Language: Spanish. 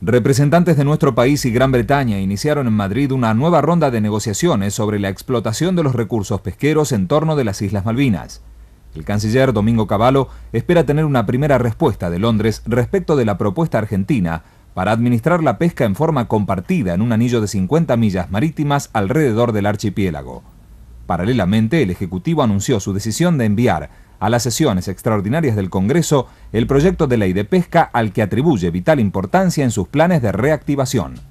Representantes de nuestro país y Gran Bretaña iniciaron en Madrid una nueva ronda de negociaciones sobre la explotación de los recursos pesqueros en torno de las Islas Malvinas. El canciller Domingo Cavallo espera tener una primera respuesta de Londres respecto de la propuesta argentina para administrar la pesca en forma compartida en un anillo de 50 millas marítimas alrededor del archipiélago. Paralelamente, el Ejecutivo anunció su decisión de enviar a las sesiones extraordinarias del Congreso el proyecto de ley de pesca al que atribuye vital importancia en sus planes de reactivación.